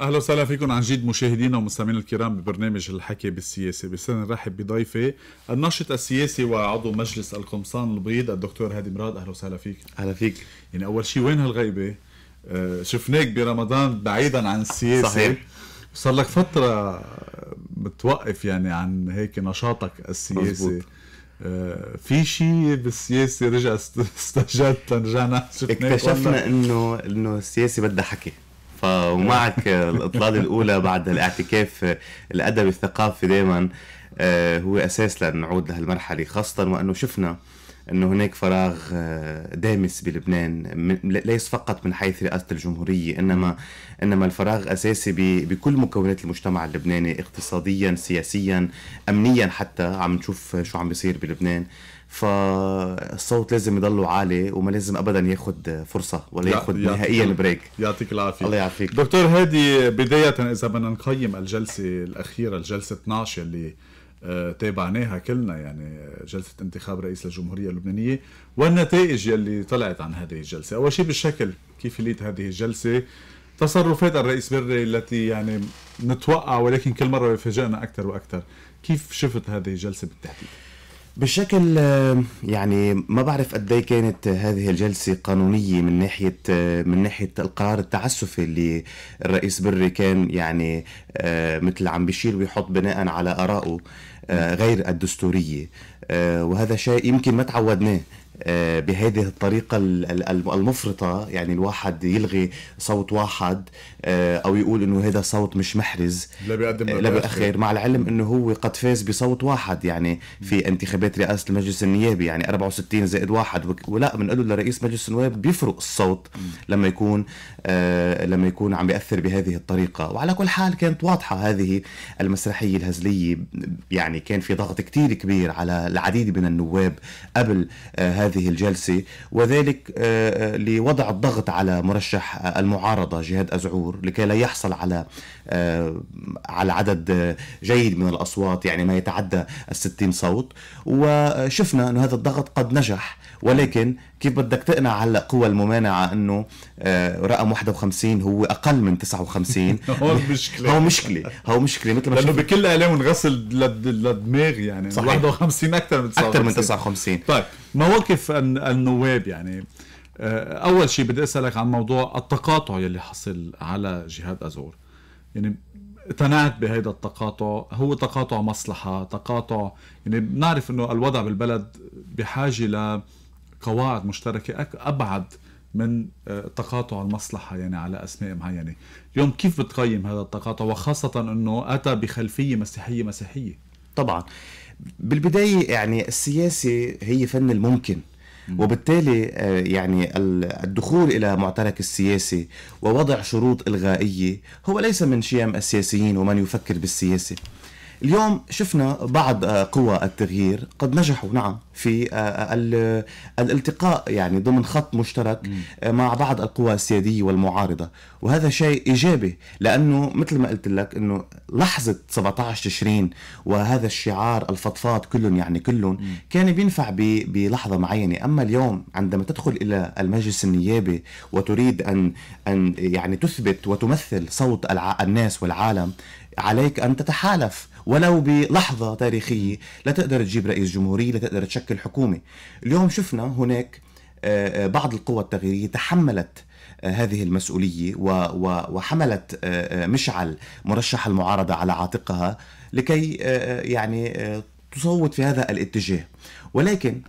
اهلا وسهلا فيكم عن جد مشاهدينا ومستمعينا الكرام ببرنامج الحكي بالسياسه بسنة نرحب بضيفي الناشط السياسي وعضو مجلس القمصان البيض الدكتور هادي مراد اهلا وسهلا فيك اهلا فيك يعني اول شيء وين هالغيبه آه، شفناك برمضان بعيدا عن السياسه صحيح صار لك فتره متوقف يعني عن هيك نشاطك السياسي مزبوط. آه، في شيء بالسياسه رجع استجد لنرجع اكتشفنا انه انه السياسه بدها حكي فمعك الاطلال الاولى بعد الاعتكاف الادبي الثقافي دائما آه، هو اساس لنعود لهالمرحله خاصه وانه شفنا انه هناك فراغ آه، دامس بلبنان ليس فقط من حيث رئاسه الجمهوريه انما انما الفراغ اساسي بكل مكونات المجتمع اللبناني اقتصاديا سياسيا امنيا حتى عم نشوف شو عم بيصير بلبنان فالصوت لازم يضله عالي وما لازم ابدا ياخذ فرصه ولا ياخذ نهائيا بريك يعطيك العافيه الله يعافيك دكتور هادي بدايه اذا بدنا نقيم الجلسه الاخيره الجلسه 12 اللي آه، تابعناها كلنا يعني جلسة انتخاب رئيس الجمهورية اللبنانية والنتائج يلي طلعت عن هذه الجلسة أول شيء بالشكل كيف ليت هذه الجلسة تصرفات الرئيس بري التي يعني نتوقع ولكن كل مرة يفاجئنا أكثر وأكثر كيف شفت هذه الجلسة بالتحديد؟ بشكل يعني ما بعرف قد ايه كانت هذه الجلسه قانونيه من ناحيه من ناحيه القرار التعسفي اللي الرئيس بري كان يعني مثل عم بيشيل ويحط بناء على ارائه آه، غير الدستوريه آه، وهذا شيء يمكن ما تعودناه آه، بهذه الطريقة المفرطة يعني الواحد يلغي صوت واحد آه، أو يقول إنه هذا صوت مش محرز لا بيقدم آه، لا بيأخر مع العلم إنه هو قد فاز بصوت واحد يعني في انتخابات رئاسة المجلس النيابي يعني 64 زائد واحد ولا بنقول لرئيس مجلس النواب بيفرق الصوت لما يكون آه، لما يكون عم بيأثر بهذه الطريقة وعلى كل حال كانت واضحة هذه المسرحية الهزلية يعني كان في ضغط كتير كبير على العديد من النواب قبل آه، هذه الجلسة وذلك آه، لوضع الضغط على مرشح المعارضة جهاد أزعور لكي لا يحصل على آه، على عدد جيد من الأصوات يعني ما يتعدى الستين صوت وشفنا أنه هذا الضغط قد نجح ولكن كيف بدك تقنع هلا قوى الممانعه انه آه، رقم 51 هو اقل من 59 هو مشكله هو مشكله هو مشكله مثل ما لانه بكل آلام انغسل للدماغ يعني صحيح. 51 اكثر من 59 اكثر من 59 طيب مواقف النواب يعني آه، اول شيء بدي اسالك عن موضوع التقاطع يلي حصل على جهاد ازور يعني اقتنعت بهيدا التقاطع هو تقاطع مصلحة تقاطع يعني بنعرف انه الوضع بالبلد بحاجة لقواعد مشتركة ابعد من آه، تقاطع المصلحة يعني على أسماء معينة اليوم كيف بتقيم هذا التقاطع وخاصة أنه أتى بخلفية مسيحية مسيحية طبعا بالبداية يعني السياسة هي فن الممكن وبالتالي آه، يعني الدخول إلى معترك السياسي ووضع شروط إلغائية هو ليس من شيم السياسيين ومن يفكر بالسياسة اليوم شفنا بعض آه، قوى التغيير قد نجحوا نعم في آه، آه، الالتقاء يعني ضمن خط مشترك مع بعض القوى السياديه والمعارضه وهذا شيء ايجابي لانه مثل ما قلت لك انه لحظه 17 تشرين وهذا الشعار الفضفاض كلهم يعني كلهم كان بينفع بلحظه معينه اما اليوم عندما تدخل الى المجلس النيابي وتريد ان ان يعني تثبت وتمثل صوت الناس والعالم عليك ان تتحالف ولو بلحظة تاريخية لا تقدر تجيب رئيس جمهورية لا تقدر تشكل حكومة اليوم شفنا هناك آه، آه، بعض القوى التغييرية تحملت آه، هذه المسؤولية وحملت مشعل مرشح المعارضة على عاتقها لكي يعني تصوت في هذا الاتجاه ولكن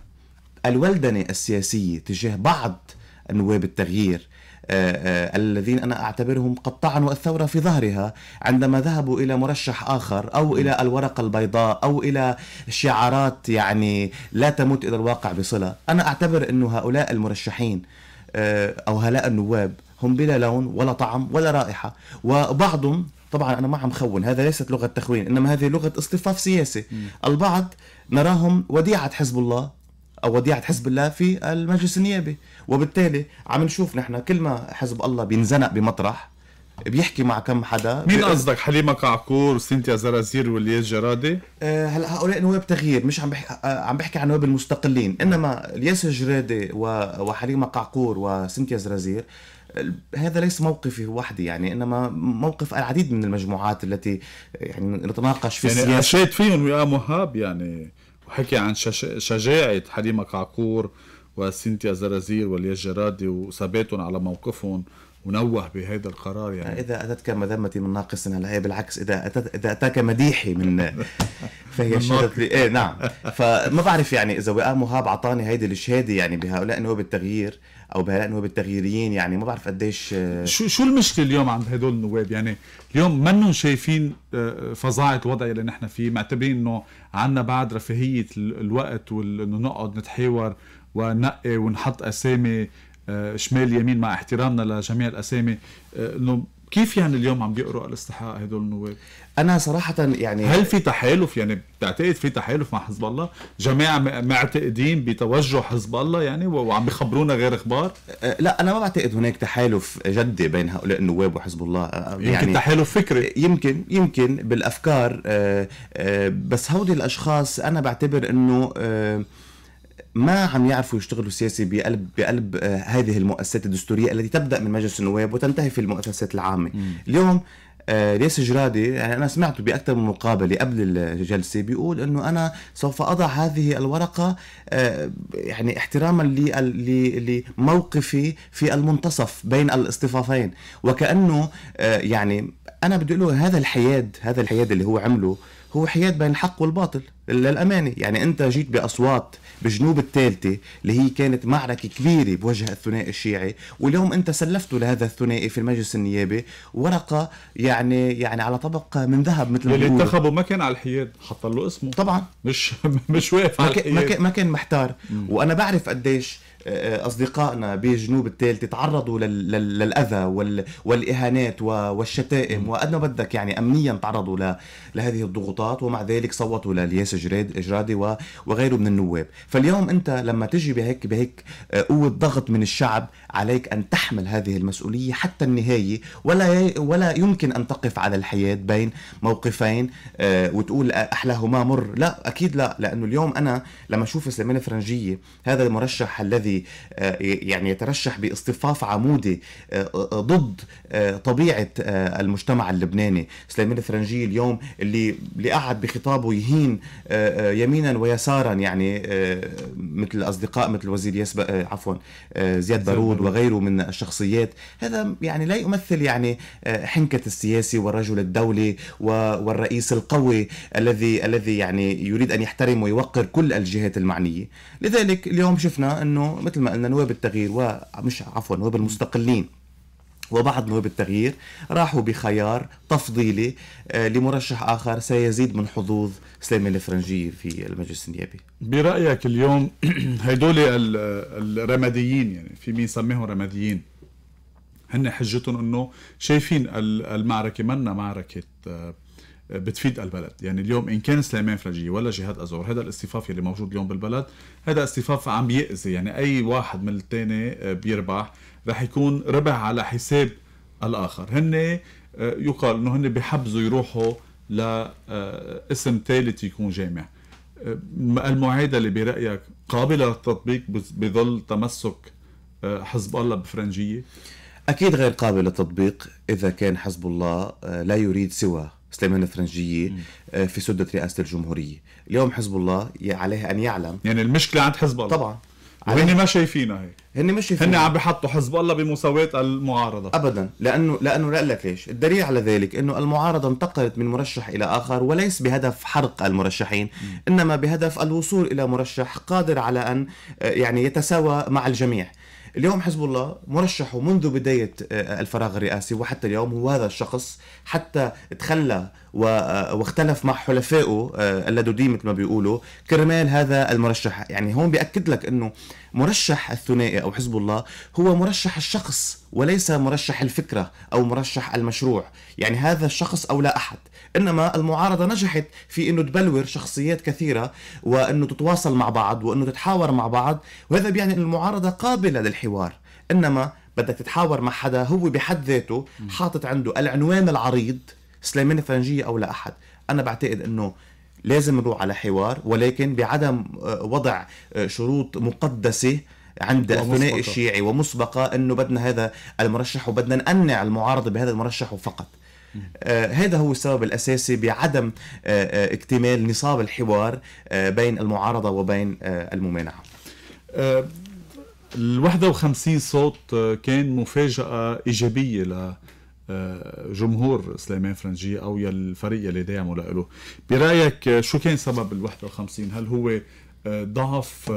الولدنة السياسية تجاه بعض نواب التغيير آه، آه، الذين أنا أعتبرهم قد طعنوا الثورة في ظهرها عندما ذهبوا إلى مرشح آخر أو إلى الورقة البيضاء أو إلى شعارات يعني لا تمت إلى الواقع بصلة أنا أعتبر أن هؤلاء المرشحين آه، أو هؤلاء النواب هم بلا لون ولا طعم ولا رائحة وبعضهم طبعا انا ما عم خون هذا ليست لغه تخوين انما هذه لغه اصطفاف سياسي البعض نراهم وديعه حزب الله او وديعه حزب الله في المجلس النيابي وبالتالي عم نشوف نحن كل ما حزب الله بينزنق بمطرح بيحكي مع كم حدا مين قصدك حليمه كعكور وسنتيا زرازير والياس جرادي آه، هلا هؤلاء نواب تغيير مش عم بحكي آه، عم بحكي عن نواب المستقلين انما الياس جرادي وحليمه كعكور وسنتيا زرازير هذا ليس موقفي وحدي يعني انما موقف العديد من المجموعات التي يعني نتناقش في يعني السياسه فيهم يا مهاب يعني وحكي عن شجاعة حليمة كعكور وسينتيا زرازير والياس جرادي وثباتهم على موقفهم منوه بهذا القرار يعني إذا أتتك مذمتي من ناقص لا هي بالعكس إذا أتت إذا أتاك مديحي من فهي شهدت لي إيه نعم فما بعرف يعني إذا وئام مهاب أعطاني هيدي الشهادة يعني بهؤلاء نواب التغيير أو بهؤلاء نواب التغييريين يعني ما بعرف قديش آه، شو شو المشكلة اليوم عند هدول النواب يعني اليوم منهم شايفين آه، فظاعة الوضع اللي نحن فيه معتبرين إنه عندنا بعد رفاهية الوقت وإنه نقعد نتحاور ونقي ونحط أسامي آه، شمال يمين مع احترامنا لجميع الاسامي آه، انه كيف يعني اليوم عم بيقروا الاستحقاق هدول النواب؟ انا صراحه يعني هل في تحالف يعني بتعتقد في تحالف مع حزب الله؟ جماعه معتقدين بتوجه حزب الله يعني وعم بخبرونا غير اخبار؟ آه، لا انا ما بعتقد هناك تحالف جدي بين هؤلاء النواب وحزب الله يعني يمكن تحالف فكري يمكن يمكن بالافكار بس هودي الاشخاص انا بعتبر انه ما عم يعرفوا يشتغلوا سياسي بقلب بقلب آه، هذه المؤسسات الدستوريه التي تبدا من مجلس النواب وتنتهي في المؤسسات العامه مم. اليوم ليس آه، جرادي يعني انا سمعته باكثر من مقابله قبل الجلسه بيقول انه انا سوف اضع هذه الورقه آه، يعني احتراما لموقفي في المنتصف بين الاصطفافين وكانه يعني انا بدي اقول هذا الحياد هذا الحياد اللي هو عمله هو حياد بين الحق والباطل للأمانة يعني أنت جيت بأصوات بجنوب الثالثة اللي هي كانت معركة كبيرة بوجه الثنائي الشيعي واليوم أنت سلفت لهذا الثنائي في المجلس النيابي ورقة يعني يعني على طبق من ذهب مثل اللي انتخبوا ما كان على الحياد حط له اسمه طبعا مش مش واقف على ما كان محتار مم. وأنا بعرف قديش اصدقائنا بجنوب التيل تعرضوا للاذى والاهانات والشتائم وقد ما بدك يعني امنيا تعرضوا لهذه الضغوطات ومع ذلك صوتوا للياس اجرادي وغيره من النواب فاليوم انت لما تجي بهيك بهيك آه، قوه ضغط من الشعب عليك ان تحمل هذه المسؤوليه حتى النهايه ولا ولا يمكن ان تقف على الحياد بين موقفين آه، وتقول احلاهما مر لا اكيد لا لانه اليوم انا لما اشوف سليمان الفرنجيه هذا المرشح الذي الذي آه، يعني يترشح باصطفاف عمودي آه، آه، ضد طبيعه المجتمع اللبناني سليمان الفرنجي اليوم اللي اللي قعد بخطابه يهين يمينا ويسارا يعني مثل اصدقاء مثل وزير يسبق عفوا زياد بارود وغيره من الشخصيات هذا يعني لا يمثل يعني حنكه السياسي والرجل الدولي والرئيس القوي الذي الذي يعني يريد ان يحترم ويوقر كل الجهات المعنيه لذلك اليوم شفنا انه مثل ما قلنا نواب التغيير ومش عفوا نواب المستقلين وبعض نواب التغيير راحوا بخيار تفضيلي آه، لمرشح آخر سيزيد من حظوظ سليمان الفرنجي في المجلس النيابي برأيك اليوم هدول الرماديين يعني في مين سميهم رماديين هن حجتهم انه شايفين المعركه منا معركه آه، بتفيد البلد يعني اليوم ان كان سليمان فرجي ولا جهاد ازور هذا الاصطفاف اللي موجود اليوم بالبلد هذا اصطفاف عم يأذي يعني اي واحد من الثاني آه، بيربح رح يكون ربح على حساب الاخر هن آه، يقال انه هن بحبزوا يروحوا لاسم آه، ثالث يكون جامع المعادلة برأيك قابلة للتطبيق بظل تمسك حزب الله بفرنجية؟ أكيد غير قابله للتطبيق إذا كان حزب الله لا يريد سوى سليمان الفرنجية آه، في سدة رئاسة الجمهورية اليوم حزب الله عليه أن يعلم يعني المشكلة عند حزب الله طبعا وهن ما شايفينها هيك هن مش شايفينها هن عم بحطوا حزب الله بمساواه المعارضه ابدا لانه لانه لا لك ليش الدليل على ذلك انه المعارضه انتقلت من مرشح الى اخر وليس بهدف حرق المرشحين م. انما بهدف الوصول الى مرشح قادر على ان آه، يعني يتساوى مع الجميع اليوم حزب الله مرشحه منذ بداية آه، الفراغ الرئاسي وحتى اليوم هو هذا الشخص حتى تخلى آه، واختلف مع حلفائه آه، اللدودين مثل ما بيقولوا كرمال هذا المرشح يعني هون بيأكد لك أنه مرشح الثنائي أو حزب الله هو مرشح الشخص وليس مرشح الفكرة أو مرشح المشروع يعني هذا الشخص أو لا أحد انما المعارضه نجحت في انه تبلور شخصيات كثيره وانه تتواصل مع بعض وانه تتحاور مع بعض وهذا بيعني ان المعارضه قابله للحوار انما بدك تتحاور مع حدا هو بحد ذاته حاطط عنده العنوان العريض سليمان فرنجيه او لا احد انا بعتقد انه لازم نروح على حوار ولكن بعدم آه، وضع آه، شروط مقدسه عند الثنائي الشيعي ومسبقه انه بدنا هذا المرشح وبدنا نقنع المعارضه بهذا المرشح فقط آه، هذا هو السبب الأساسي بعدم آه، آه، اكتمال نصاب الحوار بين المعارضة وبين الممانعة 51 صوت كان مفاجأة إيجابية ل جمهور سليمان فرنجي او الفريق اللي داعمه له برايك شو كان سبب ال 51 هل هو ضعف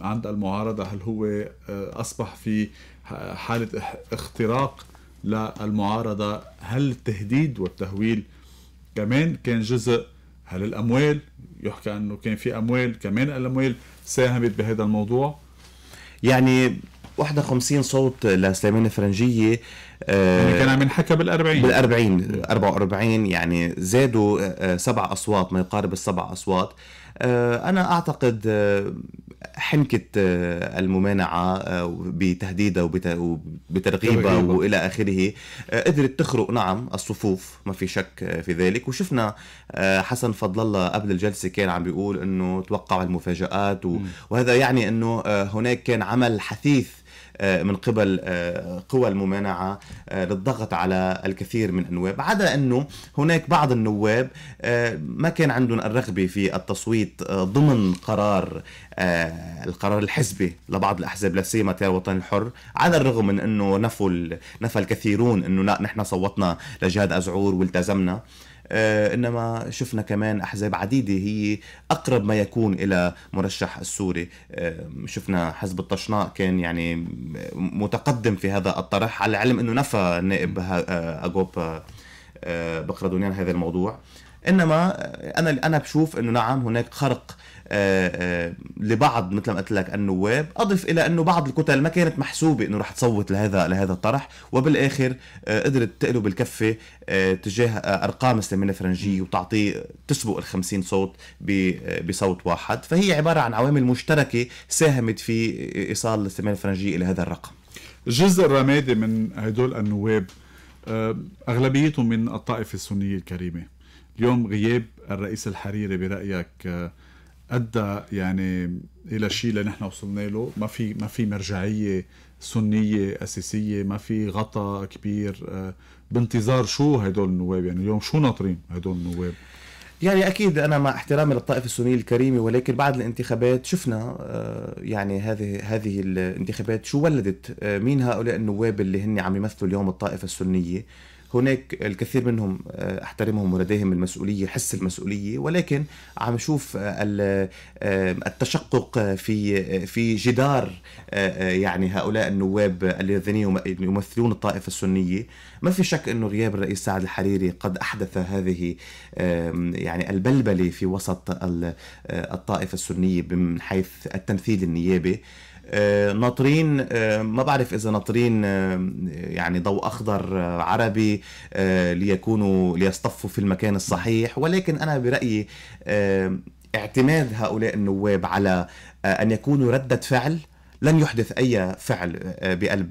عند المعارضه هل هو اصبح في حاله اختراق للمعارضة هل التهديد والتهويل كمان كان جزء هل الأموال يحكى أنه كان في أموال كمان الأموال ساهمت بهذا الموضوع يعني 51 صوت لسليمان الفرنجية آه، يعني كان عم ينحكى بال 40 بال 40 44 يعني زادوا آه، آه، سبع أصوات ما يقارب السبع أصوات آه، أنا أعتقد آه، حنكة آه، الممانعة بتهديدها وبترغيبها وإلى آخره قدرت تخرق نعم الصفوف ما في شك في ذلك وشفنا حسن فضل الله قبل الجلسة كان عم بيقول أنه توقع المفاجآت وهذا يعني أنه هناك كان عمل حثيث آه، من قبل آه، قوى الممانعة آه، للضغط على الكثير من النواب عدا أنه هناك بعض النواب ما كان عندهم الرغبة في التصويت ضمن قرار القرار الحزبي لبعض الأحزاب لا سيما تيار الوطن الحر على الرغم من أنه نفوا نفى الكثيرون أنه لا نحن صوتنا لجهاد أزعور والتزمنا آه، انما شفنا كمان احزاب عديده هي اقرب ما يكون الى مرشح السوري آه، شفنا حزب الطشناء كان يعني متقدم في هذا الطرح على العلم انه نفى النائب اجوب آه، بقردونيان هذا الموضوع انما انا انا بشوف انه نعم هناك خرق آه، آه، لبعض مثل ما قلت لك النواب اضف الى انه بعض الكتل ما كانت محسوبه انه رح تصوت لهذا لهذا الطرح وبالاخر آه، قدرت تقلب الكفه تجاه ارقام السلمانه الفرنجيه وتعطيه تسبق ال 50 صوت بصوت واحد فهي عباره عن عوامل مشتركه ساهمت في ايصال السلمانه الفرنجيه الى هذا الرقم الجزء الرمادي من هدول النواب اغلبيتهم من الطائفه السنيه الكريمه اليوم غياب الرئيس الحريري برايك ادى يعني الى شيء اللي نحن وصلنا له ما في ما في مرجعيه سنيه اساسيه ما في غطاء كبير آه، بانتظار شو هدول النواب يعني اليوم شو ناطرين هدول النواب يعني اكيد انا مع احترامي للطائفه السنيه الكريمه ولكن بعد الانتخابات شفنا آه، يعني هذه هذه الانتخابات شو ولدت آه، مين هؤلاء النواب اللي هن عم يمثلوا اليوم الطائفه السنيه هناك الكثير منهم آه، احترمهم ولديهم المسؤوليه حس المسؤوليه ولكن عم نشوف آه، آه، التشقق في في جدار يعني هؤلاء النواب الذين يمثلون الطائفه السنيه ما في شك انه غياب الرئيس سعد الحريري قد احدث هذه يعني البلبله في وسط الطائفه السنيه من حيث التمثيل النيابي آه، ناطرين آه، ما بعرف اذا ناطرين آه، يعني ضوء اخضر عربي ليكونوا ليصطفوا في المكان الصحيح ولكن انا برايي اعتماد هؤلاء النواب على ان يكونوا رده فعل لن يحدث اي فعل بقلب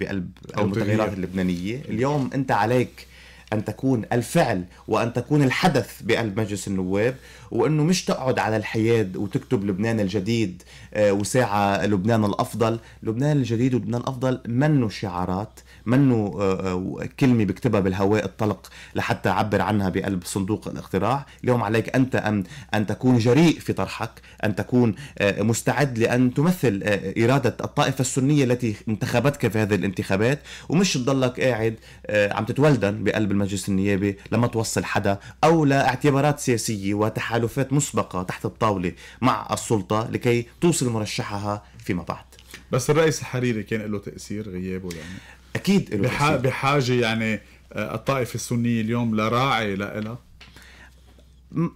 بقلب المتغيرات اللبنانيه اليوم انت عليك أن تكون الفعل وأن تكون الحدث بقلب مجلس النواب وأنه مش تقعد على الحياد وتكتب لبنان الجديد آه، وساعة لبنان الأفضل لبنان الجديد ولبنان الأفضل منه شعارات منه آه، آه، كلمه بكتبها بالهواء الطلق لحتى اعبر عنها بقلب صندوق الاقتراع اليوم عليك انت ان ان تكون جريء في طرحك ان تكون آه، مستعد لان تمثل اراده الطائفه السنيه التي انتخبتك في هذه الانتخابات ومش تضلك قاعد عم تتولدن بقلب المجلس النيابي لما توصل حدا او لاعتبارات سياسيه وتحالفات مسبقه تحت الطاوله مع السلطه لكي توصل مرشحها فيما بعد بس الرئيس الحريري كان له تاثير غيابه يعني اكيد له بح... بحاجه يعني آه، الطائفه السنيه اليوم لراعي لها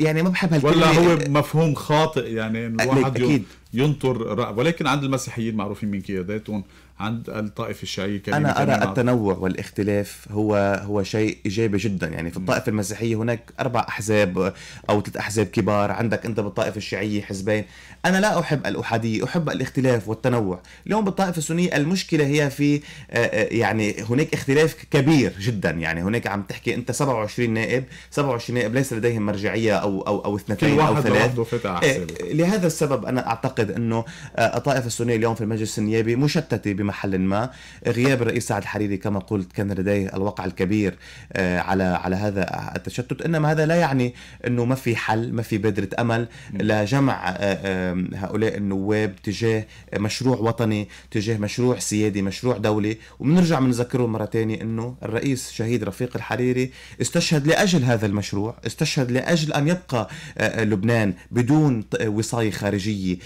يعني ما بحب هالكلمه ولا هو مفهوم خاطئ يعني انه الواحد ينطر ولكن عند المسيحيين معروفين من قياداتهم عند الطائفه الشيعيه كلمة انا ارى التنوع والاختلاف هو هو شيء ايجابي جدا يعني في الطائفه المسيحيه هناك اربع احزاب او ثلاث احزاب كبار عندك انت بالطائفه الشيعيه حزبين انا لا احب الاحاديه احب الاختلاف والتنوع اليوم بالطائفه السنيه المشكله هي في آه، آه، يعني هناك اختلاف كبير جدا يعني هناك عم تحكي انت 27 نائب 27 نائب ليس لديهم مرجعيه او او او اثنتين كل واحد او ثلاث آه، لهذا السبب انا اعتقد انه الطائفه السنيه اليوم في المجلس النيابي مشتته بمحل ما غياب الرئيس سعد الحريري كما قلت كان لديه الوقع الكبير آه، على على هذا التشتت انما هذا لا يعني انه ما في حل ما في بذره امل لجمع آه، هؤلاء النواب تجاه مشروع وطني تجاه مشروع سيادي مشروع دولي وبنرجع بنذكرهم مره ثانيه انه الرئيس شهيد رفيق الحريري استشهد لاجل هذا المشروع استشهد لاجل ان يبقى آه، لبنان بدون وصايه خارجيه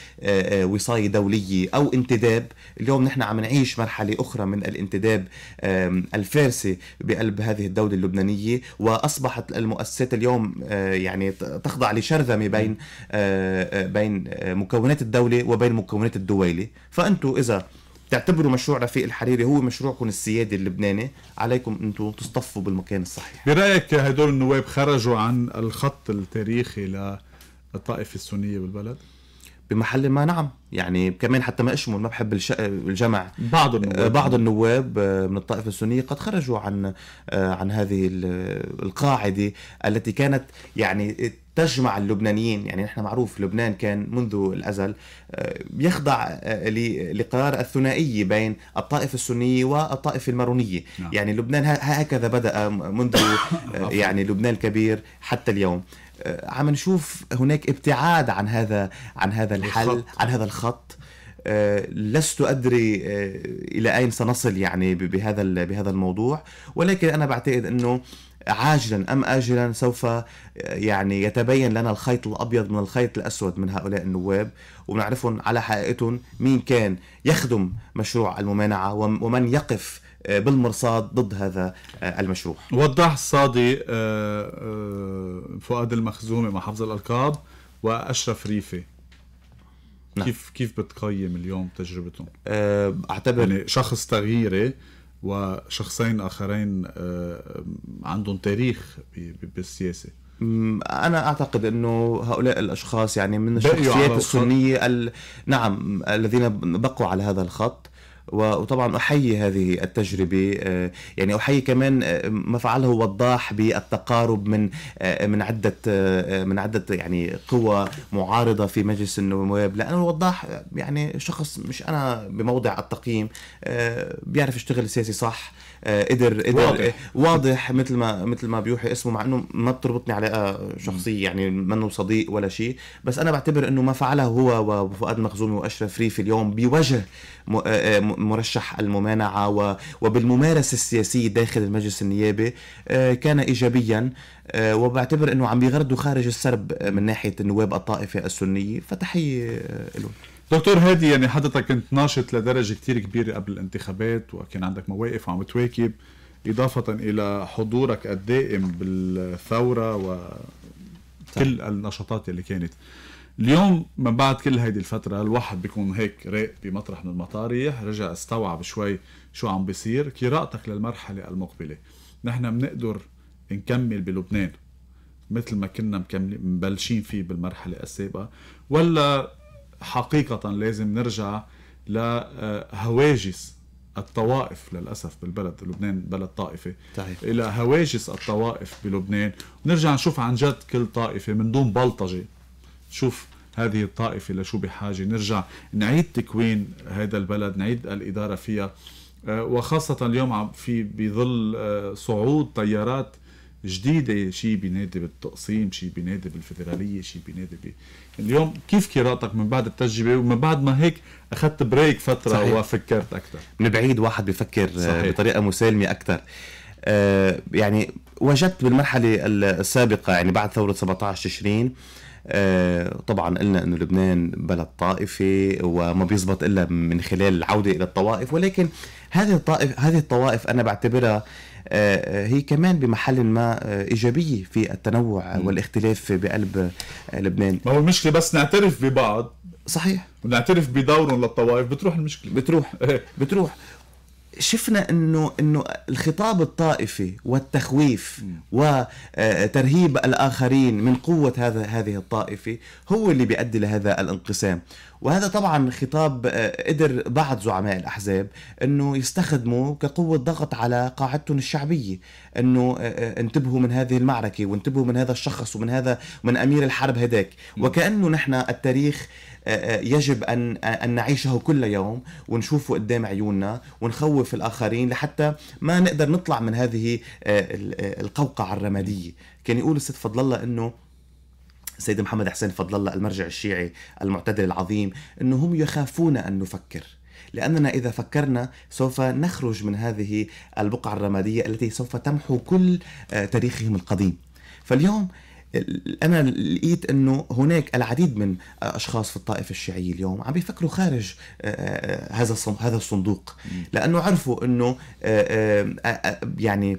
وصايه دوليه او انتداب اليوم نحن عم نعيش مرحلة أخرى من الانتداب الفارسي بقلب هذه الدولة اللبنانية وأصبحت المؤسسات اليوم آه، يعني تخضع لشرذمة بين آه، آه، بين مكونات الدولة وبين مكونات الدويلة فأنتوا إذا تعتبروا مشروع رفيق الحريري هو مشروعكم السيادي اللبناني عليكم انتم تصطفوا بالمكان الصحيح برايك هدول النواب خرجوا عن الخط التاريخي للطائفه السنيه بالبلد بمحل ما نعم يعني كمان حتى ما اشمل ما بحب الجمع بعض آه، النواب بعض النواب آه، من الطائفه السنيه قد خرجوا عن آه، عن هذه القاعده التي كانت يعني تجمع اللبنانيين يعني نحن معروف لبنان كان منذ الأزل يخضع لقرار الثنائية بين الطائفة السنية والطائفة المارونية نعم. يعني لبنان هكذا بدأ منذ يعني لبنان الكبير حتى اليوم آه، عم نشوف هناك ابتعاد عن هذا عن هذا الحل الخط. عن هذا الخط آه، لست ادري آه، الى اين سنصل يعني بهذا بهذا الموضوع ولكن انا بعتقد انه عاجلا ام اجلا سوف يعني يتبين لنا الخيط الابيض من الخيط الاسود من هؤلاء النواب ونعرفهم على حقيقتهم مين كان يخدم مشروع الممانعه ومن يقف آه، بالمرصاد ضد هذا آه، المشروع وضح الصادي آه، فؤاد المخزومي مع حفظ الألقاب وأشرف ريفي نعم. كيف كيف بتقيم اليوم تجربتهم؟ اعتبر يعني شخص تغييري وشخصين اخرين عندهم تاريخ بالسياسه انا اعتقد انه هؤلاء الاشخاص يعني من الشخصيات السنيه ال... نعم الذين بقوا على هذا الخط وطبعا احيي هذه التجربه آه، يعني احيي كمان آه، ما فعله وضاح بالتقارب من آه، من عده من عده يعني قوى معارضه في مجلس النواب لانه وضاح يعني شخص مش انا بموضع التقييم بيعرف يشتغل سياسي صح آه، قدر قدر واضح, واضح مثل ما مثل ما بيوحي اسمه مع انه ما بتربطني علاقه شخصيه يعني منه صديق ولا شيء بس انا بعتبر انه ما فعله هو وفؤاد مخزومي واشرف ريفي اليوم بوجه آه، آه، مرشح الممانعه وبالممارسه السياسيه داخل المجلس النيابي كان ايجابيا وبعتبر انه عم بيغردوا خارج السرب من ناحيه النواب الطائفه السنيه فتحيه لهم دكتور هادي يعني حضرتك كنت ناشط لدرجه كثير كبيره قبل الانتخابات وكان عندك مواقف وعم تواكب إضافة إلى حضورك الدائم بالثورة وكل النشاطات اللي كانت اليوم من بعد كل هيدي الفترة الواحد بيكون هيك راق بمطرح من المطاريح رجع استوعب شوي شو عم بيصير قراءتك للمرحلة المقبلة نحن بنقدر نكمل بلبنان مثل ما كنا مكملين مبلشين فيه بالمرحلة السابقة ولا حقيقة لازم نرجع لهواجس الطوائف للأسف بالبلد لبنان بلد طائفة طيب. إلى هواجس الطوائف بلبنان ونرجع نشوف عن جد كل طائفة من دون بلطجة نشوف هذه الطائفة لشو بحاجة نرجع نعيد تكوين هذا البلد نعيد الإدارة فيها آه، وخاصة اليوم في بظل آه، صعود تيارات جديده شيء بينادي بالتقسيم شيء بينادي بالفدراليه شيء بينادي بي... اليوم كيف قراءتك من بعد التجربه ومن بعد ما هيك اخذت بريك فتره صحيح. وفكرت اكثر من بعيد واحد بفكر آه، صحيح. بطريقه مسالمه اكثر آه يعني وجدت بالمرحله السابقه يعني بعد ثوره 17 تشرين آه، طبعا قلنا انه لبنان بلد طائفي وما بيزبط الا من خلال العوده الى الطوائف ولكن هذه الطائف هذه الطوائف انا بعتبرها آه، هي كمان بمحل ما آه، ايجابيه في التنوع والاختلاف بقلب لبنان ما هو المشكله بس نعترف ببعض صحيح ونعترف بدورهم للطوائف بتروح المشكله بتروح إيه. بتروح شفنا انه انه الخطاب الطائفي والتخويف وترهيب آه، الاخرين من قوه هذا هذه الطائفه هو اللي بيؤدي لهذا الانقسام وهذا طبعا خطاب آه، قدر بعض زعماء الاحزاب انه يستخدموا كقوه ضغط على قاعدتهم الشعبيه انه آه، انتبهوا من هذه المعركه وانتبهوا من هذا الشخص ومن هذا من امير الحرب هداك وكانه نحن التاريخ آه، آه، يجب ان آه، ان نعيشه كل يوم ونشوفه قدام عيوننا ونخوف الاخرين لحتى ما نقدر نطلع من هذه القوقعه الرماديه كان يقول السيد فضل الله انه السيد محمد حسين فضل الله المرجع الشيعي المعتدل العظيم انه هم يخافون ان نفكر لأننا إذا فكرنا سوف نخرج من هذه البقعة الرمادية التي سوف تمحو كل تاريخهم القديم فاليوم انا لقيت انه هناك العديد من اشخاص في الطائفه الشيعيه اليوم عم بيفكروا خارج آه، آه، هذا هذا الصندوق لانه عرفوا انه آه، يعني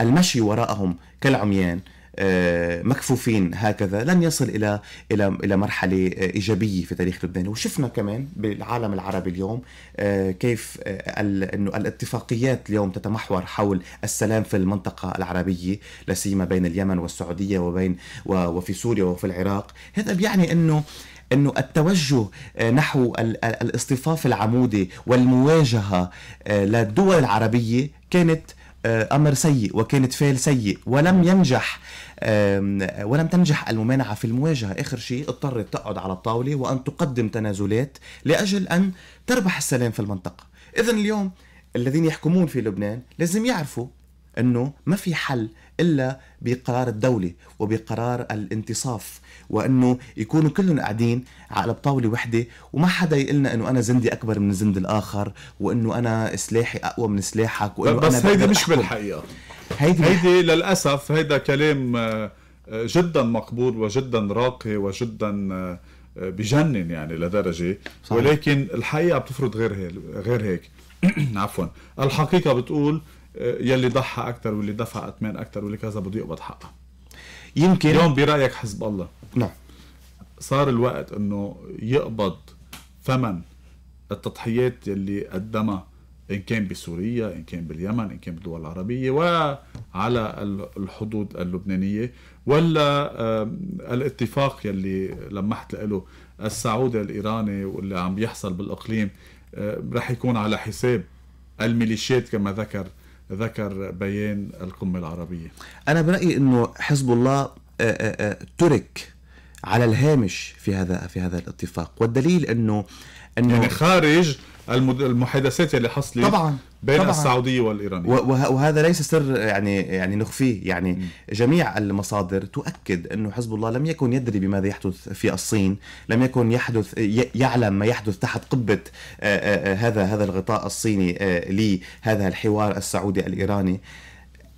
المشي وراءهم كالعميان آه، مكفوفين هكذا لن يصل الى الى الى مرحله آه، ايجابيه في تاريخ لبنان وشفنا كمان بالعالم العربي اليوم آه، كيف انه الاتفاقيات اليوم تتمحور حول السلام في المنطقه العربيه لا سيما بين اليمن والسعوديه وبين وفي سوريا وفي العراق هذا بيعني انه انه التوجه نحو الاصطفاف العمودي والمواجهه للدول العربيه كانت امر سيء وكانت فعل سيء ولم ينجح ولم تنجح الممانعة في المواجهة آخر شيء اضطرت تقعد على الطاولة وأن تقدم تنازلات لأجل أن تربح السلام في المنطقة إذا اليوم الذين يحكمون في لبنان لازم يعرفوا أنه ما في حل إلا بقرار الدولة وبقرار الانتصاف وأنه يكونوا كلهم قاعدين على بطاولة وحدة وما حدا يقلنا أنه أنا زندي أكبر من زند الآخر وأنه أنا سلاحي أقوى من سلاحك وأنه بس أنا هيدي مش بالحقيقة هيدي هيدي للاسف هيدا كلام آه، آه، جدا مقبول وجدا راقي وجدا آه، بجنن يعني لدرجه صحيح. ولكن الحقيقه بتفرض غير غير هيك عفوا الحقيقه بتقول يلي ضحى اكثر واللي دفع اثمان اكثر واللي كذا بده يقبض حقها يمكن اليوم برايك حزب الله نعم صار الوقت انه يقبض ثمن التضحيات يلي قدمها إن كان بسوريا إن كان باليمن إن كان بالدول العربية وعلى الحدود اللبنانية ولا الاتفاق يلي لمحت له السعودي الإيراني واللي عم يحصل بالإقليم آه، رح يكون على حساب الميليشيات كما ذكر ذكر بيان القمة العربية أنا برأيي أنه حزب الله آه، آه، ترك على الهامش في هذا في هذا الاتفاق والدليل انه انه يعني خارج المحادثات اللي حصلت طبعا بين طبعا. السعوديه والايرانيه وهذا ليس سر يعني يعني نخفيه يعني م. جميع المصادر تؤكد انه حزب الله لم يكن يدري بماذا يحدث في الصين لم يكن يحدث يعلم ما يحدث تحت قبه هذا هذا الغطاء الصيني لهذا الحوار السعودي الايراني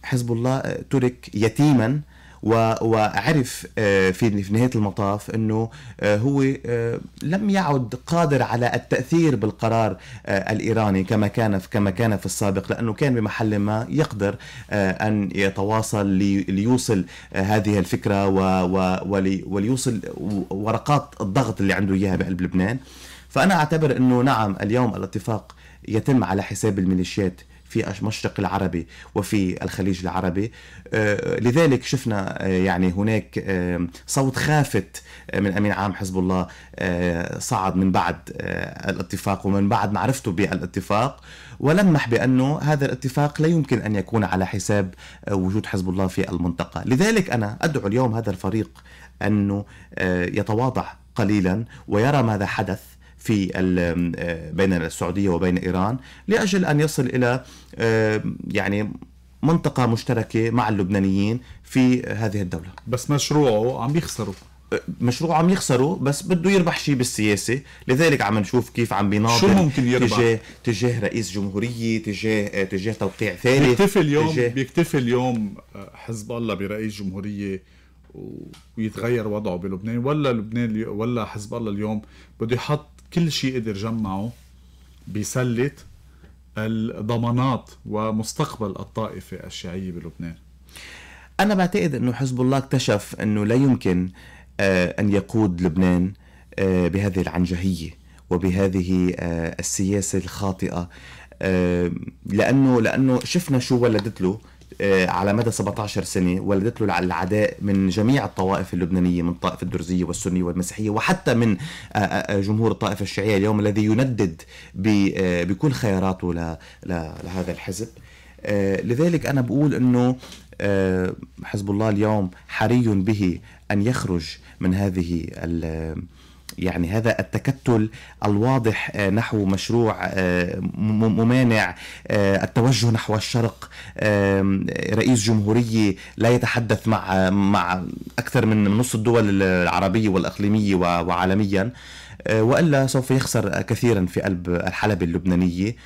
حزب الله ترك يتيما وعرف آه، في نهايه المطاف انه آه، هو آه، لم يعد قادر على التاثير بالقرار الايراني كما كان كما كان في السابق لانه كان بمحل ما يقدر ان يتواصل ليوصل هذه الفكره وليوصل ورقات الضغط اللي عنده اياها بقلب لبنان فانا اعتبر انه نعم اليوم الاتفاق يتم على حساب الميليشيات في المشرق العربي وفي الخليج العربي آه، لذلك شفنا آه، يعني هناك آه، صوت خافت من امين عام حزب الله صعد من بعد الاتفاق ومن بعد معرفته بالاتفاق ولمح بانه هذا الاتفاق لا يمكن ان يكون على حساب وجود حزب الله في المنطقه، لذلك انا ادعو اليوم هذا الفريق انه يتواضع قليلا ويرى ماذا حدث في آه، بين السعوديه وبين ايران لاجل ان يصل الى آه، يعني منطقة مشتركة مع اللبنانيين في هذه الدولة بس مشروعه عم يخسره أه، مشروعه عم يخسره بس بده يربح شيء بالسياسه لذلك عم نشوف كيف عم بيناضل شو ممكن يربح تجاه تجاه رئيس جمهوريه تجاه تجاه توقيع ثالث بيكتفي اليوم تجاه بيكتفي اليوم حزب الله برئيس جمهوريه ويتغير وضعه بلبنان ولا لبنان ولا حزب الله اليوم بده يحط كل شيء قدر جمعه بسلة الضمانات ومستقبل الطائفة الشيعية بلبنان أنا بعتقد أنه حزب الله اكتشف أنه لا يمكن آه، أن يقود لبنان آه، بهذه العنجهية وبهذه آه، السياسة الخاطئة لأنه لأنه شفنا شو ولدت له آه، على مدى 17 سنة ولدت له العداء من جميع الطوائف اللبنانية من الطائفة الدرزية والسنية والمسيحية وحتى من آه، آه، جمهور الطائفة الشيعية اليوم الذي يندد بكل خياراته لهذا الحزب لذلك أنا بقول أنه حزب الله اليوم حري به أن يخرج من هذه يعني هذا التكتل الواضح آه، نحو مشروع آه، ممانع آه، التوجه نحو الشرق رئيس جمهورية لا يتحدث مع مع اكثر من نص الدول العربيه والاقليميه وعالميا والا سوف يخسر كثيرا في قلب الحلبة اللبنانيه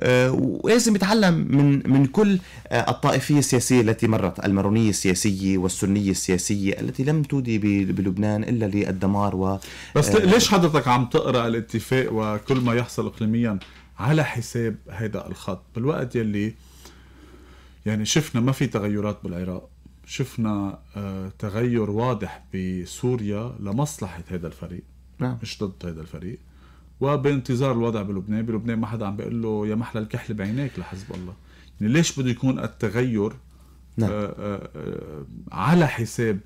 آه، ولازم يتعلم من من كل آه، الطائفيه السياسيه التي مرت المارونيه السياسيه والسنيه السياسيه التي لم تودي بلبنان الا للدمار و بس آه، ليش حضرتك عم تقرا الاتفاق وكل ما يحصل اقليميا على حساب هذا الخط بالوقت يلي يعني شفنا ما في تغيرات بالعراق شفنا تغير واضح بسوريا لمصلحه هذا الفريق نعم مش ضد هذا الفريق وبانتظار الوضع بلبنان بلبنان ما حدا عم بيقول له يا محلى الكحل بعينيك لحزب الله يعني ليش بده يكون التغير نعم. آآ آه، آآ آه، آه، على حساب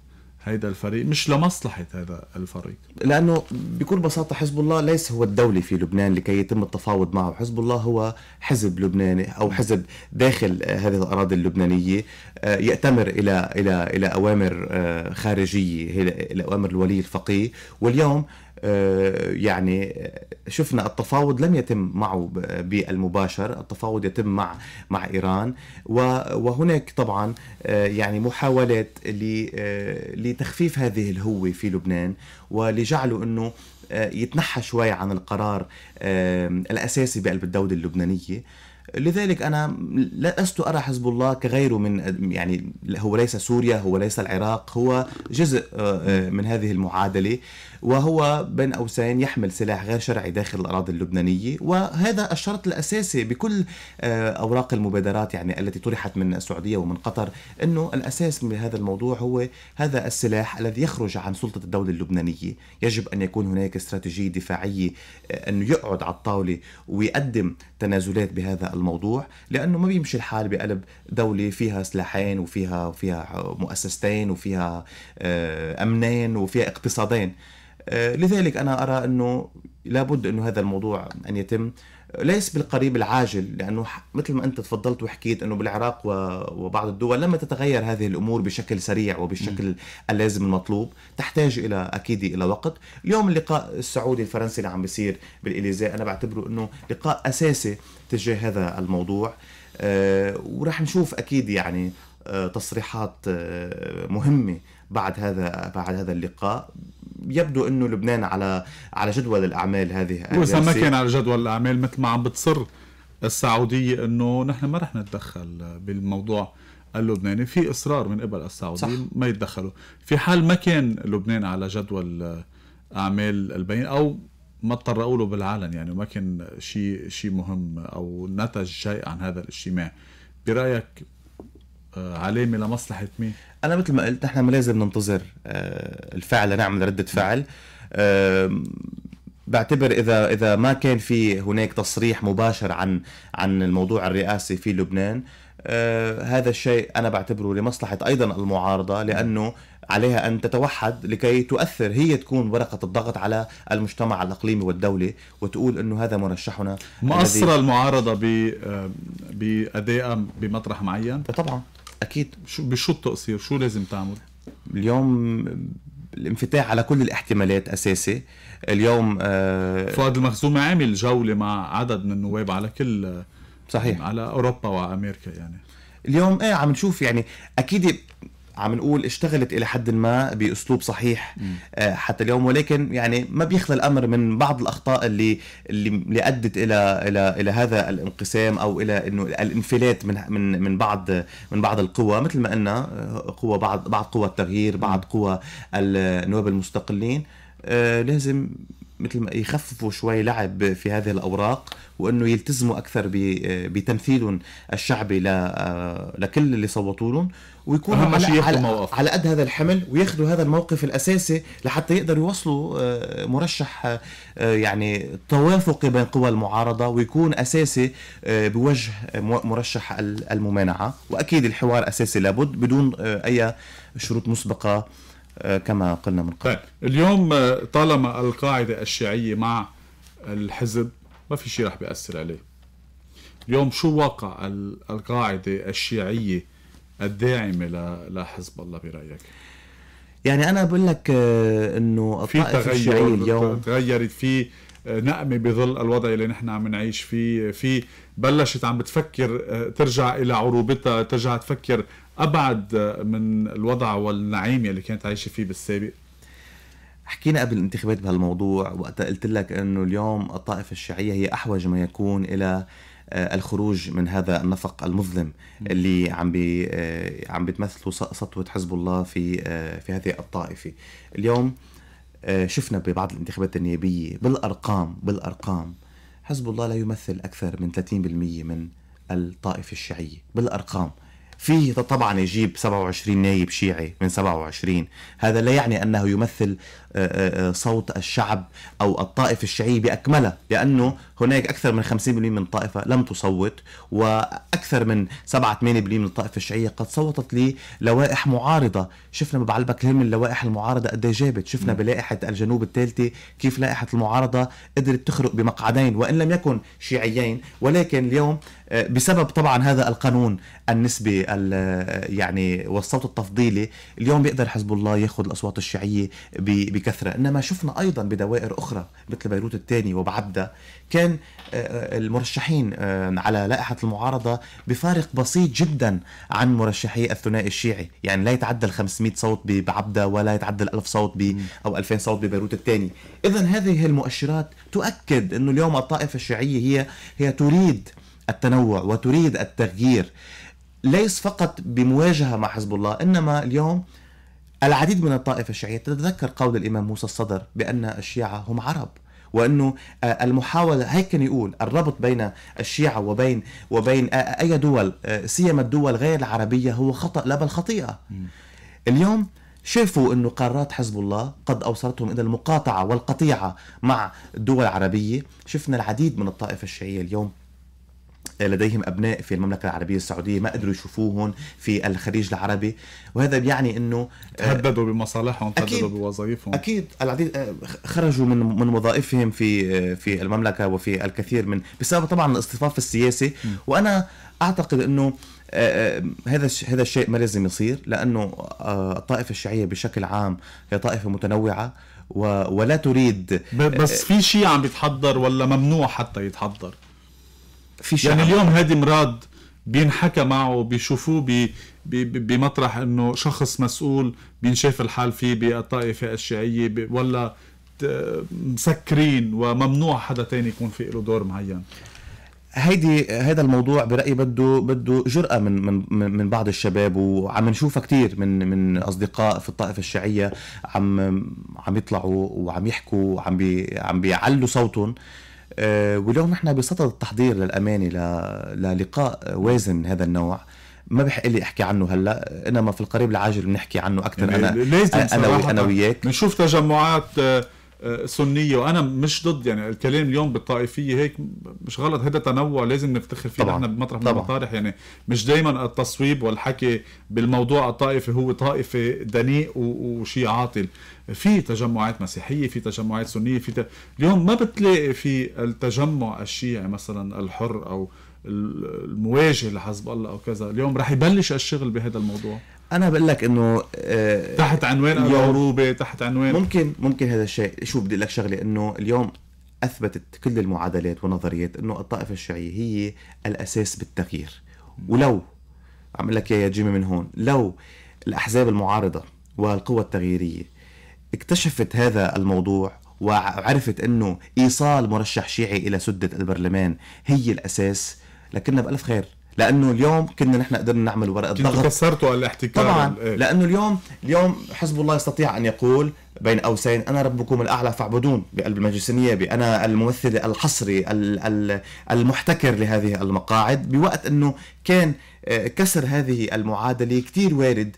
هيدا الفريق مش لمصلحة هذا الفريق لأنه بكل بساطة حزب الله ليس هو الدولي في لبنان لكي يتم التفاوض معه حزب الله هو حزب لبناني أو حزب داخل هذه الأراضي اللبنانية يأتمر إلى إلى إلى أوامر خارجية إلى أوامر الولي الفقيه واليوم آه، يعني آه، شفنا التفاوض لم يتم معه بالمباشر التفاوض يتم مع مع ايران وهناك طبعا آه، يعني محاولات لتخفيف هذه الهوه في لبنان ولجعله انه يتنحى شوي عن القرار الاساسي بقلب الدوله اللبنانيه لذلك انا لست ارى حزب الله كغيره من يعني هو ليس سوريا هو ليس العراق هو جزء من هذه المعادله وهو بين أوسين يحمل سلاح غير شرعي داخل الأراضي اللبنانية وهذا الشرط الأساسي بكل آه، أوراق المبادرات يعني التي طرحت من السعودية ومن قطر أنه الأساس بهذا الموضوع هو هذا السلاح الذي يخرج عن سلطة الدولة اللبنانية يجب أن يكون هناك استراتيجية دفاعية آه، أنه يقعد على الطاولة ويقدم تنازلات بهذا الموضوع لأنه ما بيمشي الحال بقلب دولة فيها سلاحين وفيها وفيها مؤسستين وفيها آه، أمنين وفيها اقتصادين آه، لذلك أنا أرى أنه لابد أنه هذا الموضوع أن يتم آه، ليس بالقريب العاجل لأنه مثل ما أنت تفضلت وحكيت أنه بالعراق وبعض الدول لما تتغير هذه الأمور بشكل سريع وبالشكل اللازم المطلوب تحتاج إلى أكيد إلى وقت اليوم اللقاء السعودي الفرنسي اللي عم بيصير بالإليزي أنا بعتبره أنه لقاء أساسي تجاه هذا الموضوع آه، وراح نشوف أكيد يعني تصريحات مهمة بعد هذا بعد هذا اللقاء يبدو انه لبنان على على جدول الاعمال هذه واذا ما كان على جدول الاعمال مثل ما عم بتصر السعوديه انه نحن ما رح نتدخل بالموضوع اللبناني في اصرار من قبل السعوديه صح. ما يتدخلوا في حال ما كان لبنان على جدول اعمال البين او ما تطرقوا له بالعلن يعني ما كان شيء شيء مهم او نتج شيء عن هذا الاجتماع برايك آه، علامه لمصلحه مين؟ انا مثل ما قلت نحن لازم ننتظر آه، الفعل لنعمل رده فعل آه، بعتبر اذا اذا ما كان في هناك تصريح مباشر عن عن الموضوع الرئاسي في لبنان هذا الشيء انا بعتبره لمصلحه ايضا المعارضه لانه عليها ان تتوحد لكي تؤثر هي تكون ورقه الضغط على المجتمع الاقليمي والدولي وتقول انه هذا مرشحنا ما اسرى المعارضه بادائها بمطرح معين؟ طبعا اكيد شو بشو التقصير شو لازم تعمل اليوم الانفتاح على كل الاحتمالات اساسي اليوم آه فؤاد المخزوم عامل جوله مع عدد من النواب على كل صحيح على اوروبا وامريكا يعني اليوم ايه عم نشوف يعني اكيد عم نقول اشتغلت الى حد ما باسلوب صحيح آه حتى اليوم ولكن يعني ما بيخلى الامر من بعض الاخطاء اللي اللي ادت الى الى الى هذا الانقسام او الى انه الانفلات من من من بعض من بعض القوى مثل ما قلنا آه، قوى بعض بعض قوى التغيير بعض قوى النواب المستقلين آه لازم مثل ما يخففوا شوي لعب في هذه الاوراق وانه يلتزموا اكثر آه، بتمثيل الشعبي آه، لكل اللي صوتوا لهم ويكونوا على, على, على قد هذا الحمل وياخذوا هذا الموقف الاساسي لحتى يقدروا يوصلوا آه، مرشح آه، يعني توافقي بين قوى المعارضه ويكون اساسي آه، بوجه مرشح الممانعه واكيد الحوار اساسي لابد بدون اي شروط مسبقه كما قلنا من قبل طيب. اليوم طالما القاعده الشيعيه مع الحزب ما في شيء رح بياثر عليه اليوم شو واقع القاعده الشيعيه الداعمه لحزب الله برايك؟ يعني انا بقول لك آه، انه في تغير اليوم تغيرت في نقمه آه، بظل الوضع اللي نحن عم نعيش فيه في بلشت عم بتفكر آه، ترجع الى عروبتها ترجع تفكر ابعد من الوضع والنعيم اللي كانت عايشه فيه بالسابق حكينا قبل الانتخابات بهالموضوع وقتها قلت لك انه اليوم الطائفه الشيعيه هي احوج ما يكون الى آه، الخروج من هذا النفق المظلم اللي عم بي آه، عم بتمثله سطوه حزب الله في آه، في هذه الطائفه اليوم شفنا ببعض الانتخابات النيابيه بالارقام بالارقام حزب الله لا يمثل اكثر من 30% من الطائفه الشيعيه بالارقام في طبعا يجيب 27 نايب شيعي من 27 هذا لا يعني انه يمثل آه، آه، آه، صوت الشعب أو الطائف الشيعي باكملها لأنه هناك أكثر من 50% من الطائفة لم تصوت وأكثر من 7-8% من الطائفة الشيعية قد صوتت للوائح معارضة شفنا ببعلبك هم اللوائح المعارضة قد إيه جابت شفنا بلائحة الجنوب الثالثة كيف لائحة المعارضة قدرت تخرق بمقعدين وإن لم يكن شيعيين ولكن اليوم بسبب طبعا هذا القانون النسبي يعني والصوت التفضيلي اليوم بيقدر حزب الله ياخذ الاصوات الشيعيه بكثرة إنما شفنا أيضا بدوائر أخرى مثل بيروت الثاني وبعبدة كان آه، آه، المرشحين آه، على لائحة المعارضة بفارق بسيط جدا عن مرشحي الثنائي الشيعي يعني لا يتعدى 500 صوت بعبدة ولا يتعدى 1000 صوت ب أو 2000 صوت ببيروت الثاني إذا هذه المؤشرات تؤكد أنه اليوم الطائفة الشيعية هي هي تريد التنوع وتريد التغيير ليس فقط بمواجهه مع حزب الله انما اليوم العديد من الطائفة الشيعية تتذكر قول الإمام موسى الصدر بأن الشيعة هم عرب وانه آه، المحاوله هيك كان يقول الربط بين الشيعه وبين وبين آه، آه، اي دول سيما الدول غير العربيه هو خطا لا بل خطيئه. اليوم شافوا انه قرارات حزب الله قد اوصلتهم الى المقاطعه والقطيعه مع الدول العربيه، شفنا العديد من الطائفه الشيعيه اليوم لديهم أبناء في المملكة العربية السعودية ما قدروا يشوفوهم في الخليج العربي وهذا بيعني أنه آه، تهددوا بمصالحهم تهددوا بوظائفهم أكيد العديد آه، خرجوا من من وظائفهم في آه، في المملكة وفي الكثير من بسبب طبعا الاصطفاف السياسي وأنا أعتقد أنه هذا هذا الشيء ما لازم يصير لانه الطائفه الشيعيه بشكل عام هي طائفه متنوعه ولا تريد بس في شيء عم بيتحضر ولا ممنوع حتى يتحضر في شعب. يعني اليوم هادي مراد بينحكى معه بيشوفوه بي بي بمطرح انه شخص مسؤول بينشاف الحال فيه بالطائفه الشيعيه ولا مسكرين وممنوع حدا تاني يكون في له دور معين هيدي هذا الموضوع برايي بده بده جرأه من من من بعض الشباب وعم نشوفها كثير من من اصدقاء في الطائفه الشيعيه عم عم يطلعوا وعم يحكوا وعم بي عم بيعلوا صوتهم آه، واليوم نحن بصدد التحضير للامانه للقاء وازن هذا النوع ما بحق لي احكي عنه هلا انما في القريب العاجل بنحكي عنه اكثر يعني انا لازم انا, أنا وياك بنشوف تجمعات آه، سنيه وانا مش ضد يعني الكلام اليوم بالطائفيه هيك مش غلط هذا تنوع لازم نفتخر فيه طبعا. نحن بمطرح من المطارح يعني مش دائما التصويب والحكي بالموضوع الطائفي هو طائفي دنيء وشيء عاطل في تجمعات مسيحيه في تجمعات سنيه في ت... اليوم ما بتلاقي في التجمع الشيعي مثلا الحر او المواجهه لحزب الله او كذا اليوم رح يبلش الشغل بهذا الموضوع انا بقول لك انه آه تحت عنوان العروبه تحت عنوان ممكن ممكن هذا الشيء شو بدي لك شغله انه اليوم اثبتت كل المعادلات والنظريات انه الطائفه الشيعيه هي الاساس بالتغيير ولو عم لك يا جيمي من هون لو الاحزاب المعارضه والقوى التغييريه اكتشفت هذا الموضوع وعرفت انه ايصال مرشح شيعي الى سده البرلمان هي الاساس لكنا بالف خير لانه اليوم كنا نحن قدرنا نعمل ورقه ضغط كسرتوا الاحتكار طبعا إيه؟ لانه اليوم اليوم حزب الله يستطيع ان يقول بين قوسين انا ربكم الاعلى فاعبدون بقلب المجلس النيابي انا الممثل الحصري المحتكر لهذه المقاعد بوقت انه كان آه، كسر هذه المعادله كثير وارد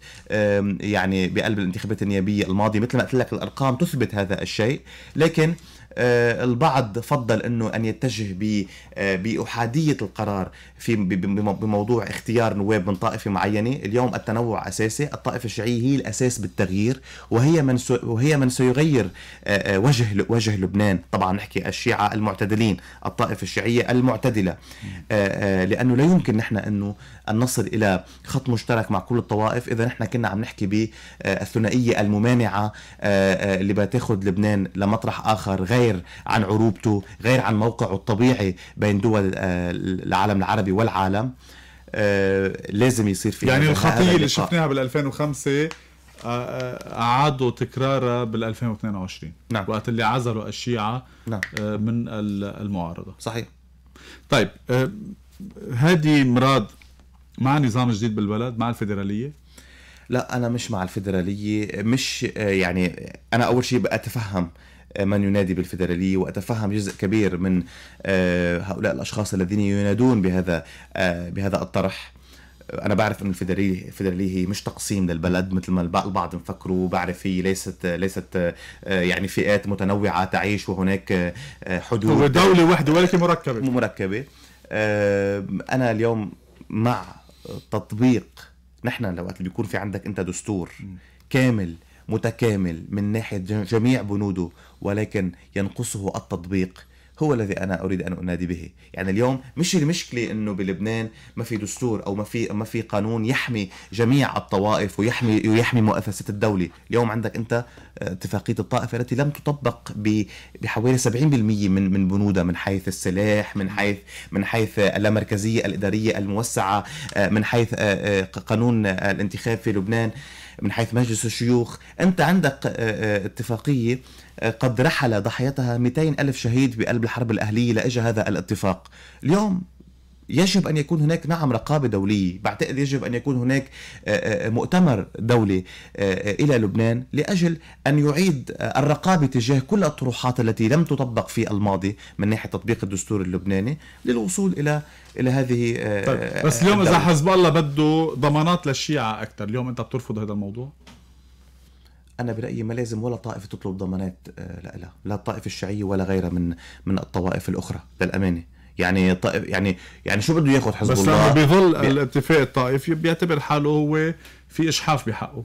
يعني بقلب الانتخابات النيابيه الماضيه مثل ما قلت لك الارقام تثبت هذا الشيء لكن آه، البعض فضل انه ان يتجه آه، باحاديه القرار في بموضوع اختيار نواب من طائفه معينه، اليوم التنوع اساسي، الطائفه الشيعيه هي الاساس بالتغيير وهي من وهي من سيغير آه، وجه وجه لبنان، طبعا نحكي الشيعه المعتدلين، الطائفه الشيعيه المعتدله لانه لا يمكن نحن انه ان نصل الى خط مشترك مع كل الطوائف اذا نحن كنا عم نحكي بالثنائيه الممانعه اللي بتاخذ لبنان لمطرح اخر غير غير عن عروبته غير عن موقعه الطبيعي بين دول آه، العالم العربي والعالم آه، لازم يصير في يعني الخطيه اللي شفناها بال 2005 آه، اعادوا تكرارها بال 2022 نعم. وقت اللي عزلوا الشيعه نعم. من المعارضه صحيح طيب هذه مراد مع نظام جديد بالبلد مع الفيدراليه لا انا مش مع الفيدراليه مش يعني انا اول شيء بتفهم من ينادي بالفيدرالية وأتفهم جزء كبير من آه، هؤلاء الأشخاص الذين ينادون بهذا آه، بهذا الطرح انا بعرف ان الفيدراليه هي مش تقسيم للبلد مثل ما البعض مفكروا بعرف هي ليست ليست آه، يعني فئات متنوعه تعيش وهناك حدود هو دوله واحده ولكن مركبه مركبه انا اليوم مع تطبيق نحن لو اللي بيكون في عندك انت دستور كامل متكامل من ناحيه جميع بنوده ولكن ينقصه التطبيق هو الذي انا اريد ان انادي به يعني اليوم مش المشكله انه بلبنان ما في دستور او ما في ما في قانون يحمي جميع الطوائف ويحمي ويحمي مؤسسات الدوله اليوم عندك انت آه، اتفاقيه الطائف التي لم تطبق بحوالي 70% من من بنودها من حيث السلاح من حيث من حيث اللامركزيه الاداريه الموسعه آه، من حيث آه، قانون الانتخاب في لبنان من حيث مجلس الشيوخ أنت عندك آه، آه، اتفاقية آه، قد رحل ضحيتها 200 ألف شهيد بقلب الحرب الأهلية لأجى هذا الاتفاق اليوم يجب ان يكون هناك نعم رقابه دوليه، بعتقد يجب ان يكون هناك آه، آه، آه، مؤتمر دولي الى لبنان لاجل ان يعيد الرقابه تجاه كل الطروحات التي لم تطبق في الماضي من ناحيه تطبيق الدستور اللبناني للوصول الى الى هذه طيب. بس اليوم اذا حزب الله بده ضمانات للشيعه اكثر، اليوم انت بترفض هذا الموضوع؟ انا برايي ما لازم ولا طائفه تطلب ضمانات لا لا الطائفه الشيعيه ولا غيرها من من الطوائف الاخرى للامانه. يعني طائف يعني يعني شو بده ياخذ حزب بس الله بس لما بيظل بي... الاتفاق الطائفي بيعتبر حاله هو في اشحاف بحقه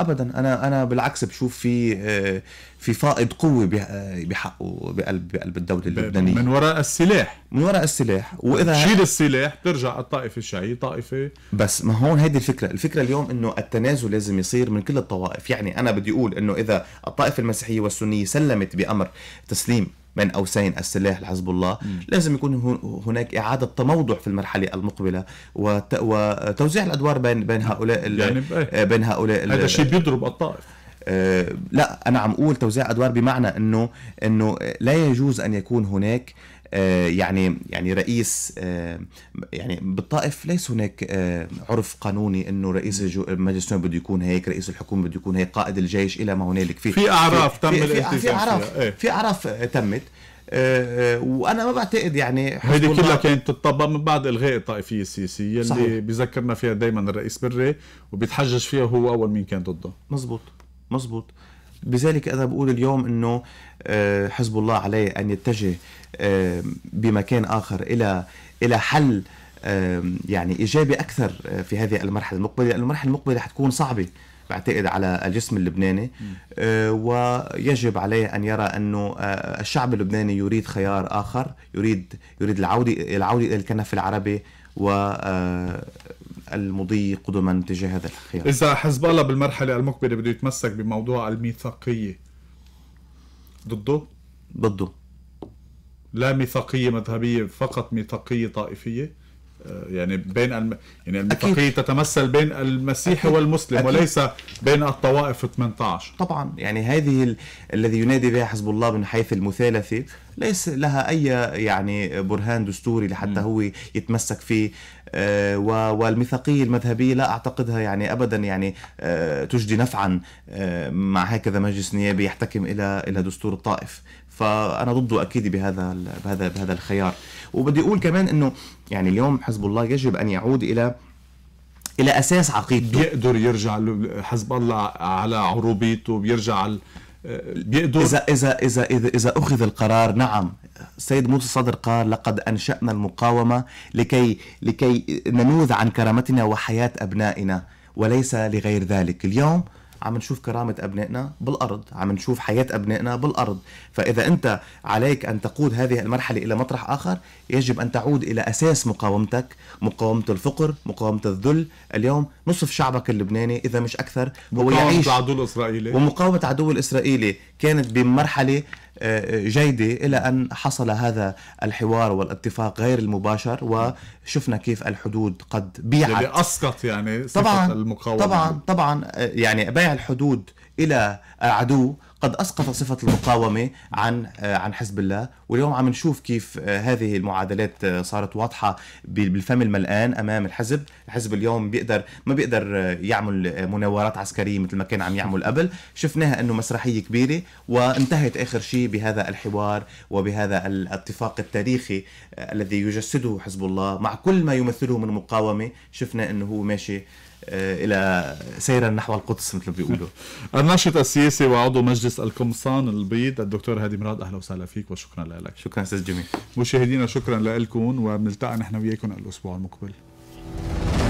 ابدا انا انا بالعكس بشوف في آه، في فائض قوه آه، بحقه بقلب بقلب الدوله اللبنانيه من وراء السلاح من وراء السلاح واذا شيل السلاح بترجع الطائفه الشيعيه طائفه بس ما هون هيدي الفكره الفكره اليوم انه التنازل لازم يصير من كل الطوائف يعني انا بدي اقول انه اذا الطائفه المسيحيه والسنيه سلمت بامر تسليم من قوسين السلاح لحزب الله م. لازم يكون هناك إعادة تموضع في المرحلة المقبلة وتوزيع الأدوار بين بين هؤلاء يعني آه، بين هؤلاء هذا الشيء بيضرب الطائف آه، لا انا عم اقول توزيع ادوار بمعنى انه انه لا يجوز ان يكون هناك آه، يعني يعني رئيس آه، يعني بالطائف ليس هناك آه، عرف قانوني انه رئيس المجلس بده يكون هيك رئيس الحكومه بده يكون هيك قائد الجيش الى ما هنالك في في اعراف تم في, في اعراف إيه. في اعراف تمت وانا ما بعتقد يعني هيدي كلها كانت تتطبق من بعد الغاء الطائفيه السياسيه اللي بذكرنا فيها دائما الرئيس بري وبيتحجج فيها هو اول مين كان ضده مزبوط مزبوط لذلك انا بقول اليوم انه حزب الله عليه ان يتجه بمكان اخر الى الى حل يعني ايجابي اكثر آه، في هذه المرحله المقبله، المرحله المقبله حتكون صعبه بعتقد على الجسم اللبناني آه، ويجب عليه ان يرى انه آه، الشعب اللبناني يريد خيار اخر يريد يريد العوده العوده الى الكنف العربي و المضي قدما تجاه هذا الخيار اذا حزب الله بالمرحله المقبله بده يتمسك بموضوع الميثاقيه ضده ضده لا ميثاقيه مذهبيه فقط ميثاقيه طائفيه آه، يعني بين الم... يعني الميثاقيه تتمثل بين المسيحي والمسلم أكيد. وليس بين الطوائف 18 طبعا يعني هذه ال... الذي ينادي بها حزب الله من حيث المثالثه ليس لها اي يعني برهان دستوري لحتى م. هو يتمسك فيه آه والميثاقية المذهبية لا أعتقدها يعني أبدا يعني آه تجدي نفعا آه مع هكذا مجلس نيابي يحتكم إلى إلى دستور الطائف فانا ضده اكيد بهذا بهذا بهذا الخيار وبدي اقول كمان انه يعني اليوم حزب الله يجب ان يعود الى الى اساس عقيدته بيقدر يرجع حزب الله على عروبيته بيرجع على بيقدر إذا, إذا, إذا, إذا, إذا أخذ القرار نعم السيد موسى صدر قال لقد أنشأنا المقاومة لكي, لكي ننوذ عن كرامتنا وحياة أبنائنا وليس لغير ذلك اليوم عم نشوف كرامه ابنائنا بالارض عم نشوف حياه ابنائنا بالارض فاذا انت عليك ان تقود هذه المرحله الى مطرح اخر يجب ان تعود الى اساس مقاومتك مقاومه الفقر مقاومه الذل اليوم نصف شعبك اللبناني اذا مش اكثر هو يعيش مقاومه العدو الاسرائيلي ومقاومه العدو الاسرائيلي كانت بمرحله آه، آه، جيدة إلى أن حصل هذا الحوار والاتفاق غير المباشر وشفنا كيف الحدود قد بيعت يعني أسقط يعني طبعا المقاومة طبعا طبعا آه، يعني بيع الحدود إلى عدو قد اسقط صفه المقاومه عن آه، عن حزب الله واليوم عم نشوف كيف آه، هذه المعادلات آه، صارت واضحه بالفم الملآن امام الحزب الحزب اليوم بيقدر ما بيقدر يعمل مناورات عسكريه مثل ما كان عم يعمل قبل شفناها انه مسرحيه كبيره وانتهت اخر شيء بهذا الحوار وبهذا الاتفاق التاريخي الذي يجسده حزب الله مع كل ما يمثله من مقاومه شفنا انه هو ماشي آه، الى سيرا نحو القدس مثل ما بيقولوا الناشط السياسي وعضو مجلس القمصان البيض الدكتور هادي مراد اهلا وسهلا فيك وشكرا لك شكرا استاذ جميل مشاهدينا شكرا لكم وبنلتقي نحن وياكم الاسبوع المقبل